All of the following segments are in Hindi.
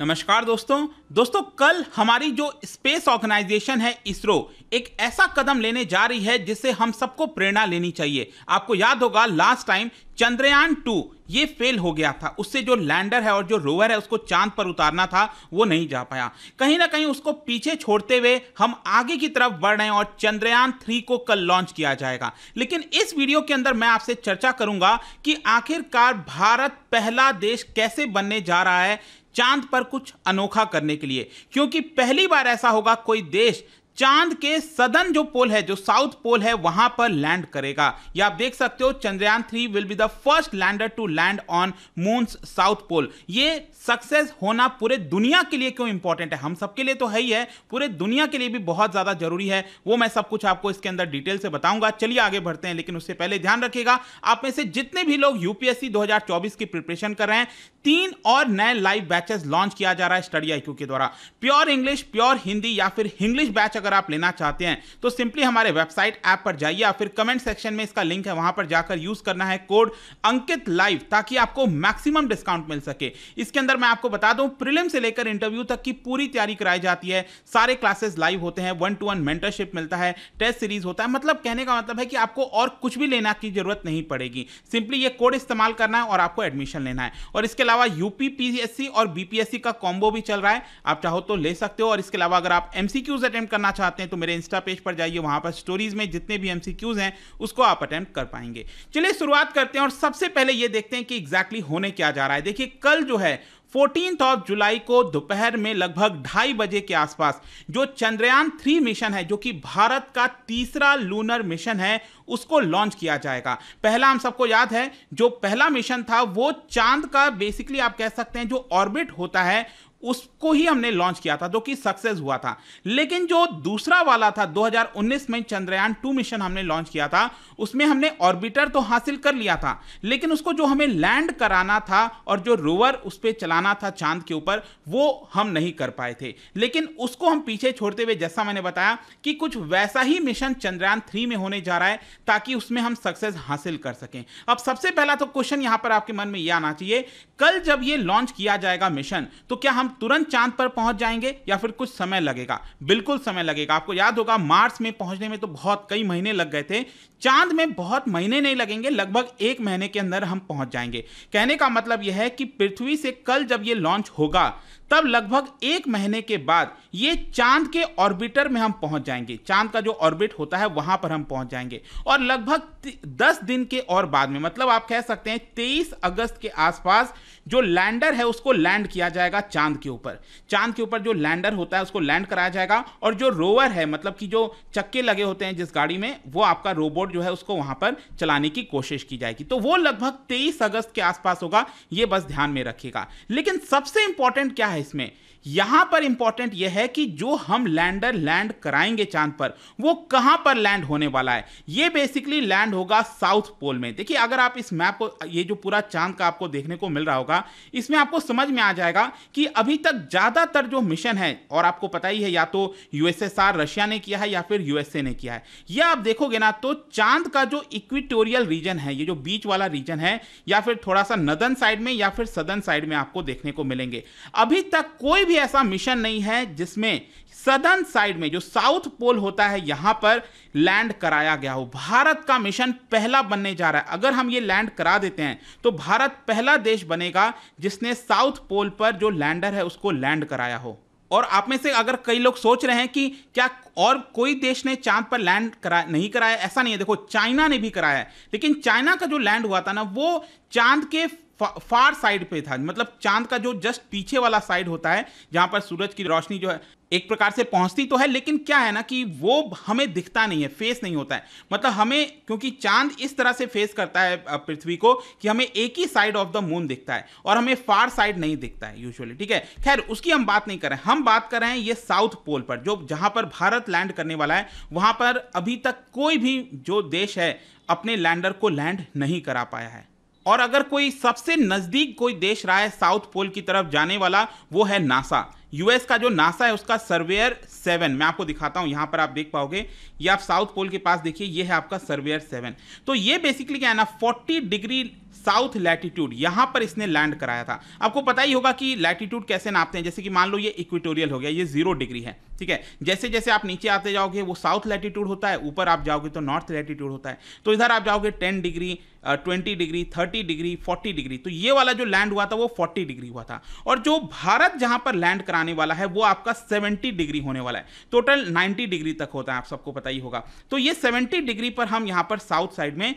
नमस्कार दोस्तों दोस्तों कल हमारी जो स्पेस ऑर्गेनाइजेशन है इसरो एक ऐसा कदम लेने जा रही है जिससे हम सबको प्रेरणा लेनी चाहिए आपको याद होगा लास्ट टाइम चंद्रयान टू ये फेल हो गया था उससे जो लैंडर है और जो रोवर है उसको चांद पर उतारना था वो नहीं जा पाया कहीं ना कहीं उसको पीछे छोड़ते हुए हम आगे की तरफ बढ़ रहे हैं और चंद्रयान थ्री को कल लॉन्च किया जाएगा लेकिन इस वीडियो के अंदर मैं आपसे चर्चा करूंगा कि आखिरकार भारत पहला देश कैसे बनने जा रहा है चांद पर कुछ अनोखा करने के लिए क्योंकि पहली बार ऐसा होगा कोई देश चांद के सदन जो पोल है जो साउथ पोल है वहां पर लैंड करेगा या आप देख सकते हो Chandrayaan three will be the first lander to land on moon's south pole ये सक्सेस होना पूरे दुनिया के लिए क्यों इंपॉर्टेंट है हम सबके लिए तो है ही है पूरे दुनिया के लिए भी बहुत ज्यादा जरूरी है वो मैं सब कुछ आपको इसके अंदर डिटेल से बताऊंगा चलिए आगे बढ़ते हैं लेकिन उससे पहले ध्यान रखिएगा आप में से जितने भी लोग यूपीएससी दो की प्रिपरेशन कर रहे हैं तीन और नए लाइव बैचेस लॉन्च किया जा रहा है स्टडी आईक्यू के द्वारा प्योर इंग्लिश प्योर हिंदी या फिर इंग्लिश बैच अगर अगर आप लेना चाहते हैं तो सिंपली हमारे वेबसाइट ऐप पर जाइए या फिर कमेंट सेक्शन में इसका लिंक है वहां पर जाकर यूज करना है कोड अंकित लाइव ताकि आपको मैक्सिमम डिस्काउंट मिल सके इसके अंदर मैं आपको बता दूं प्रिलिम से लेकर इंटरव्यू तक की पूरी तैयारी कराई जाती है सारे क्लासेस लाइव होते हैं वन टू वन मेंटरशिप मिलता है टेस्ट सीरीज होता है मतलब कहने का मतलब है कि आपको और कुछ भी लेना की जरूरत नहीं पड़ेगी सिंपली ये कोड इस्तेमाल करना है और आपको एडमिशन लेना है और इसके अलावा यूपी पीएससी और बीपीएससी का कॉम्बो भी चल रहा है आप चाहो तो ले सकते हो और इसके अलावा अगर आप एमसीक्यूज अटेम्प्ट करना चाहते हैं तो मेरे इंस्टा पेज पर जाइए वहां पर स्टोरीज में जितने भी एमसीक्यूज हैं उसको आप अटेम्प्ट कर पाएंगे चलिए शुरुआत करते हैं और सबसे पहले यह देखते हैं कि एग्जैक्टली exactly होने क्या जा रहा है देखिए कल जो है फोर्टीन ऑफ जुलाई को दोपहर में लगभग ढाई बजे के आसपास जो चंद्रयान थ्री मिशन है जो कि भारत का तीसरा लूनर मिशन है उसको लॉन्च किया जाएगा पहला हम सबको याद है जो पहला मिशन था वो चांद का बेसिकली आप कह सकते हैं जो ऑर्बिट होता है उसको ही हमने लॉन्च किया था जो कि सक्सेस हुआ था लेकिन जो दूसरा वाला था 2019 में चंद्रयान टू मिशन हमने लॉन्च किया था उसमें हमने ऑर्बिटर तो हासिल कर लिया था लेकिन उसको जो हमें लैंड कराना था और जो रोवर उस पर चलाना था चांद के ऊपर वो हम नहीं कर पाए थे लेकिन उसको हम पीछे छोड़ते हुए जैसा मैंने बताया कि कुछ वैसा ही मिशन चंद्रयान थ्री में होने जा रहा है ताकि उसमें हम सक्सेस हासिल कर सकें अब सबसे पहला तो क्वेश्चन यहां पर आपके मन में यह आना चाहिए कल जब ये लॉन्च किया जाएगा मिशन तो क्या हम हम तुरंत चांद पर पहुंच जाएंगे या फिर कुछ समय लगेगा बिल्कुल समय लगेगा आपको याद होगा मार्स में पहुंचने में तो बहुत कई महीने लग गए थे चांद में बहुत महीने नहीं लगेंगे लगभग एक महीने के अंदर हम पहुंच जाएंगे कहने का मतलब यह है कि पृथ्वी से कल जब ये लॉन्च होगा तब लगभग एक महीने के बाद ये चांद के ऑर्बिटर में हम पहुंच जाएंगे चांद का जो ऑर्बिट होता है वहां पर हम पहुंच जाएंगे और लगभग दस दिन के और बाद में मतलब आप कह सकते हैं तेईस अगस्त के आसपास जो लैंडर है उसको लैंड किया जाएगा चांद के ऊपर चांद के ऊपर जो लैंडर होता है उसको लैंड कराया जाएगा और जो रोवर है मतलब कि जो चक्के लगे होते हैं जिस गाड़ी में वो आपका रोबोट जो है उसको वहां पर चलाने की कोशिश की जाएगी तो वो लगभग तेईस अगस्त के आसपास होगा ये बस ध्यान में रखिएगा लेकिन सबसे इंपॉर्टेंट क्या है इसमें यहां पर इंपॉर्टेंट यह है कि जो हम लैंडर लैंड कराएंगे चांद पर वो कहां पर लैंड होने वाला है ये बेसिकली लैंड होगा साउथ पोल में देखिए अगर आप इस मैप ये जो पूरा चांद का आपको देखने को मिल रहा होगा इसमें आपको समझ में आ जाएगा कि अभी तक ज्यादातर जो मिशन है और आपको पता ही है या तो यूएसएसआर रशिया ने किया है या फिर यूएसए ने किया है यह आप देखोगे ना तो चांद का जो इक्विटोरियल रीजन है ये जो बीच वाला रीजन है या फिर थोड़ा सा नदन साइड में या फिर सदन साइड में आपको देखने को मिलेंगे अभी तक कोई भी ऐसा मिशन नहीं है जिसमें सदर्न साइड में जो साउथ पोल होता है यहां पर लैंड कराया गया हो भारत का मिशन पहला बनने जा रहा है अगर हम ये लैंड करा देते हैं तो भारत पहला देश बनेगा जिसने साउथ पोल पर जो लैंडर है उसको लैंड कराया हो और आप में से अगर कई लोग सोच रहे हैं कि क्या और कोई देश ने चांद पर लैंड करा नहीं कराया ऐसा नहीं है देखो चाइना ने भी कराया है लेकिन चाइना का जो लैंड हुआ था ना वो चांद के फार साइड पे था मतलब चांद का जो जस्ट पीछे वाला साइड होता है जहां पर सूरज की रोशनी जो है एक प्रकार से पहुंचती तो है लेकिन क्या है ना कि वो हमें दिखता नहीं है फेस नहीं होता है मतलब हमें क्योंकि चांद इस तरह से फेस करता है पृथ्वी को कि हमें एक ही साइड ऑफ द मून दिखता है और हमें फार साइड नहीं दिखता है यूजुअली ठीक है खैर उसकी हम बात नहीं कर रहे हैं हम बात कर रहे हैं ये साउथ पोल पर जो जहाँ पर भारत लैंड करने वाला है वहां पर अभी तक कोई भी जो देश है अपने लैंडर को लैंड नहीं करा पाया है और अगर कोई सबसे नज़दीक कोई देश रहा है साउथ पोल की तरफ जाने वाला वो है नासा यूएस का जो नासा है उसका सर्वेयर सेवन मैं आपको दिखाता हूं यहां पर आप देख पाओगे ये आप साउथ पोल के पास देखिए ये है आपका सर्वेयर सेवन तो ये बेसिकली क्या है ना फोर्टी डिग्री साउथ लैटिट्यूड यहां पर इसने लैंड कराया था आपको पता ही होगा कि लैटिट्यूड कैसे नापते हैं जैसे कि मान लो ये इक्वेटोरियल हो गया ये जीरो डिग्री है ठीक है जैसे जैसे आप नीचे आते जाओगे वो साउथ लैटिट्यूड होता है ऊपर आप जाओगे तो नॉर्थ लैटिट्यूड होता है तो इधर आप जाओगे ten degree twenty degree thirty degree forty degree तो ये वाला जो लैंड हुआ था वो फोर्टी डिग्री हुआ था और जो भारत जहां पर लैंड करा आने वाला है वो आपका 70 डिग्री होने वाला है टोटल 90 डिग्री तक होता है आप सबको पता ही होगा तो ये 70 डिग्री पर हम यहाँ पर साउथ साइड में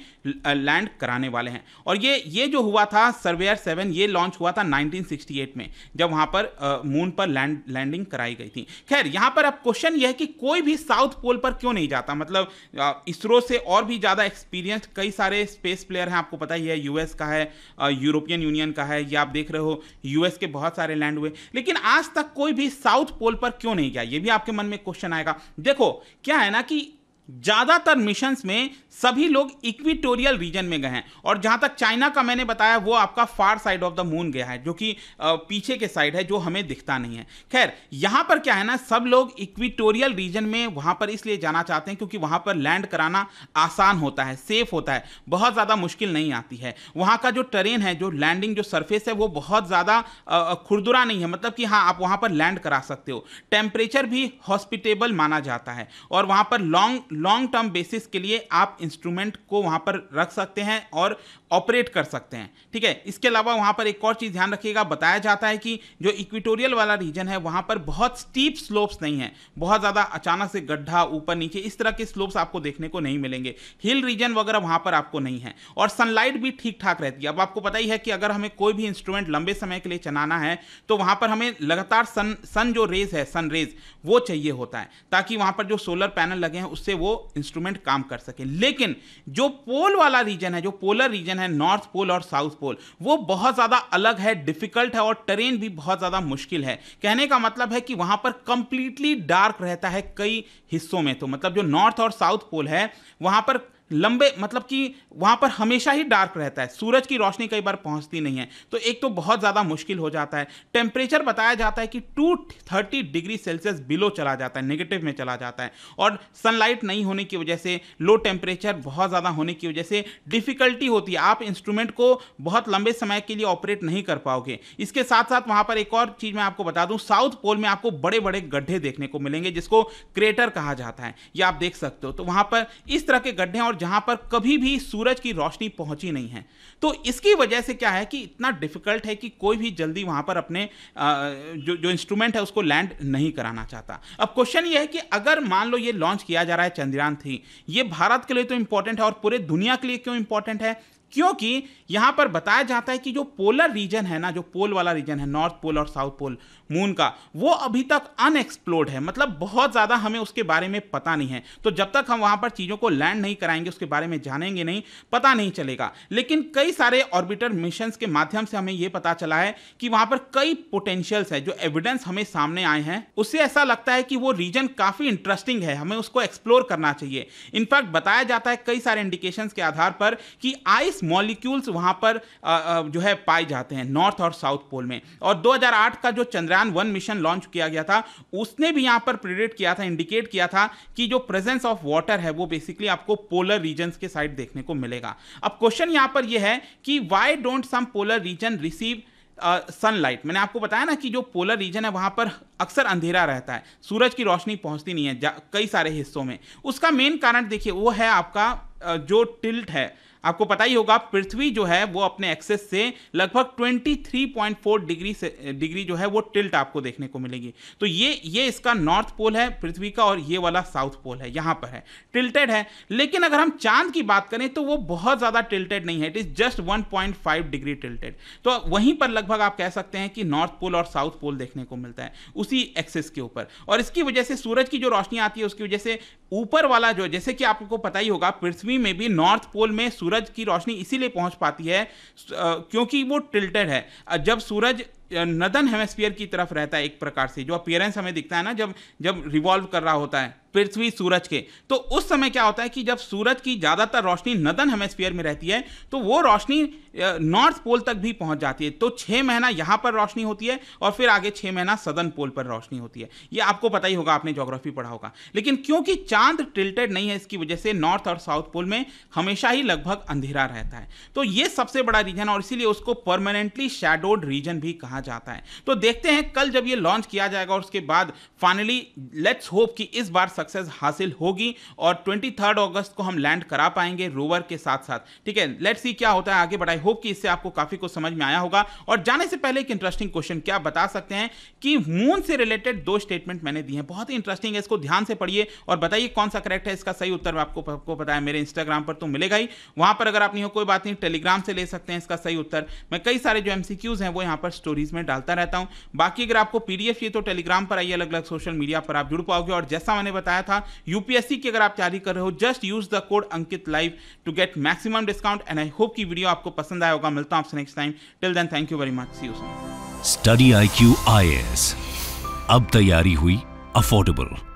लैंड कराने वाले हैं और ये ये जो हुआ था सर्वेयर सेवन ये लॉन्च हुआ था 1968 में जब वहाँ पर मून पर लैंड लैंडिंग कराई गई थी खैर यहाँ पर अब क्वेश्चन यह है कि कोई भी साउथ पोल पर क्यों नहीं जाता मतलब इसरो से और भी ज़्यादा एक्सपीरियंस कई सारे स्पेस प्लेयर हैं आपको पता ही है यूएस का है यूरोपियन यूनियन का है या आप देख रहे हो यूएस के बहुत सारे लैंड हुए लेकिन आज तक कोई भी साउथ पोल पर क्यों नहीं गया ये भी आपके मन में क्वेश्चन आएगा देखो क्या है ना कि ज़्यादातर मिशन में सभी लोग इक्विटोरियल रीजन में गए हैं और जहाँ तक चाइना का मैंने बताया वो आपका far side of the moon गया है जो कि पीछे के साइड है जो हमें दिखता नहीं है खैर यहाँ पर क्या है ना सब लोग इक्विटोरियल रीजन में वहाँ पर इसलिए जाना चाहते हैं क्योंकि वहां पर लैंड कराना आसान होता है सेफ होता है बहुत ज़्यादा मुश्किल नहीं आती है वहाँ का जो ट्रेन है जो लैंडिंग जो सरफेस है वो बहुत ज़्यादा खुरदुरा नहीं है मतलब कि हाँ आप वहाँ पर लैंड करा सकते हो टेम्परेचर भी हॉस्पिटेबल माना जाता है और वहाँ पर लॉन्ग लॉन्ग टर्म बेसिस के लिए आप इंस्ट्रूमेंट को वहां पर रख सकते हैं और ऑपरेट कर सकते हैं ठीक है इसके अलावा वहां पर एक और चीज़ ध्यान रखिएगा बताया जाता है कि जो इक्विटोरियल वाला रीजन है वहां पर बहुत स्टीप स्लोप्स नहीं है बहुत ज़्यादा अचानक से गड्ढा ऊपर नीचे इस तरह के स्लोप्स आपको देखने को नहीं मिलेंगे हिल रीजन वगैरह वहां पर आपको नहीं है और सनलाइट भी ठीक ठाक रहती है अब आपको पता ही है कि अगर हमें कोई भी इंस्ट्रूमेंट लंबे समय के लिए चलाना है तो वहां पर हमें लगातार सन सन जो रेज है सन रेज वो चाहिए होता है ताकि वहां पर जो सोलर पैनल लगे हैं उससे वो इंस्ट्रूमेंट काम कर सके लेकिन जो पोल वाला रीजन है जो पोलर रीजन है नॉर्थ पोल और साउथ पोल वो बहुत ज़्यादा अलग है डिफिकल्ट है और टेरेन भी बहुत ज़्यादा मुश्किल है कहने का मतलब है कि वहां पर कंप्लीटली डार्क रहता है कई हिस्सों में तो मतलब जो नॉर्थ और साउथ पोल है वहां पर लंबे मतलब कि वहाँ पर हमेशा ही डार्क रहता है सूरज की रोशनी कई बार पहुँचती नहीं है तो एक तो बहुत ज़्यादा मुश्किल हो जाता है टेम्परेचर बताया जाता है कि two thirty degree Celsius below चला जाता है नेगेटिव में चला जाता है और सनलाइट नहीं होने की वजह से लो टेम्परेचर बहुत ज़्यादा होने की वजह से डिफ़िकल्टी होती है आप इंस्ट्रूमेंट को बहुत लंबे समय के लिए ऑपरेट नहीं कर पाओगे इसके साथ साथ वहाँ पर एक और चीज़ मैं आपको बता दूँ साउथ पोल में आपको बड़े बड़े गड्ढे देखने को मिलेंगे जिसको क्रेटर कहा जाता है ये आप देख सकते हो तो वहाँ पर इस तरह के गड्ढे और जहां पर कभी भी सूरज की रोशनी पहुंची नहीं है तो इसकी वजह से क्या है कि इतना डिफिकल्ट है कि कोई भी जल्दी वहां पर अपने जो जो इंस्ट्रूमेंट है उसको लैंड नहीं कराना चाहता अब क्वेश्चन यह है कि अगर मान लो ये लॉन्च किया जा रहा है चंद्रयान थ्री ये भारत के लिए तो इंपॉर्टेंट है और पूरे दुनिया के लिए क्यों इंपॉर्टेंट है क्योंकि यहां पर बताया जाता है कि जो पोलर रीजन है ना जो पोल वाला रीजन है नॉर्थ पोल और साउथ पोल मून का वो अभी तक अनएक्सप्लोर्ड है मतलब बहुत ज़्यादा हमें उसके बारे में पता नहीं है तो जब तक हम वहां पर चीज़ों को लैंड नहीं कराएंगे उसके बारे में जानेंगे नहीं पता नहीं चलेगा लेकिन कई सारे ऑर्बिटर मिशन के माध्यम से हमें यह पता चला है कि वहां पर कई पोटेंशियल्स है जो एविडेंस हमें सामने आए हैं उससे ऐसा लगता है कि वो रीजन काफ़ी इंटरेस्टिंग है हमें उसको एक्सप्लोर करना चाहिए इनफैक्ट बताया जाता है कई सारे इंडिकेशन के आधार पर कि आइस मॉलिक्यूल्स वहाँ पर जो है पाए जाते हैं नॉर्थ और साउथ पोल में और 2008 का जो चंद्रयान वन मिशन लॉन्च किया गया था उसने भी यहाँ पर प्रेडिक्ट किया था इंडिकेट किया था कि जो प्रेजेंस ऑफ वाटर है वो बेसिकली आपको पोलर रीजन के साइड देखने को मिलेगा अब क्वेश्चन यहाँ पर यह है कि why don't some polar region receive sunlight uh, मैंने आपको बताया ना कि जो पोलर रीजन है वहां पर अक्सर अंधेरा रहता है सूरज की रोशनी पहुंचती नहीं है कई सारे हिस्सों में उसका मेन कारण देखिए वो है आपका uh, जो टिल्ट है uh, आपको पता ही होगा पृथ्वी जो है वो अपने एक्सेस से लगभग 23.4 डिग्री से डिग्री जो है वो टिल्ट आपको देखने को मिलेगी तो ये ये इसका नॉर्थ पोल है पृथ्वी का और ये वाला साउथ पोल है यहाँ पर है टिल्टेड है लेकिन अगर हम चांद की बात करें तो वो बहुत ज़्यादा टिल्टेड नहीं है it is just one degree tilted तो वहीं पर लगभग आप कह सकते हैं कि नॉर्थ पोल और साउथ पोल देखने को मिलता है उसी एक्सेस के ऊपर और इसकी वजह से सूरज की जो रोशनी आती है उसकी वजह से ऊपर वाला जो जैसे कि आपको पता ही होगा पृथ्वी में भी नॉर्थ पोल में सूरज सूरज की रोशनी इसीलिए पहुंच पाती है क्योंकि वो टिल्टेड है जब सूरज नदन हेमेस्फीयर की तरफ रहता है एक प्रकार से जो अपियरेंस हमें दिखता है ना जब जब रिवॉल्व कर रहा होता है पृथ्वी सूरज के तो उस समय क्या होता है कि जब सूरज की ज़्यादातर रोशनी नदन हेमेस्फीयर में रहती है तो वो रोशनी नॉर्थ पोल तक भी पहुंच जाती है तो छः महीना यहाँ पर रोशनी होती है और फिर आगे छः महीना सदन पोल पर रोशनी होती है ये आपको पता ही होगा आपने जोग्राफी पढ़ा होगा लेकिन क्योंकि चांद टिल्टेड नहीं है इसकी वजह से नॉर्थ और साउथ पोल में हमेशा ही लगभग अंधेरा रहता है तो ये सबसे बड़ा रीजन और इसीलिए उसको परमानेंटली शेडोड रीजन भी कहा कहा जाता है तो देखते हैं कल जब ये लॉन्च किया जाएगा और उसके बाद फाइनली लेट्स होप कि इस बार सक्सेस हासिल होगी और ट्वेंटी अगस्त को हम लैंड करा पाएंगे रोवर के साथ साथ ठीक है लेट्स सी क्या होता है आगे बढ़ाई होप कि इससे आपको काफ़ी कुछ समझ में आया होगा और जाने से पहले एक इंटरेस्टिंग क्वेश्चन क्या बता सकते हैं कि मून से रिलेटेड दो स्टेटमेंट मैंने दिए हैं बहुत ही इंटरेस्टिंग है इसको ध्यान से पढ़िए और बताइए कौन सा करेक्ट है इसका सही उत्तर आपको आपको पता मेरे इंस्टाग्राम पर तो मिलेगा ही वहां पर अगर आप नहीं हो कोई बात नहीं टेलीग्राम से ले सकते हैं इसका सही उत्तर मैं कई सारे जो एमसीक्यूज हैं वो यहां पर स्टोरीज सीरीज में डालता रहता हूँ बाकी अगर आपको पीडीएफ चाहिए तो टेलीग्राम पर आइए अलग अलग सोशल मीडिया पर आप जुड़ पाओगे और जैसा मैंने बताया था यूपीएससी की अगर आप तैयारी कर रहे हो just use the code Ankit live to get maximum discount and I hope की वीडियो आपको पसंद आया होगा मिलता हूं आपसे next time till then thank you very much see study I Q I A S तैयारी हुई अफोर्डेबल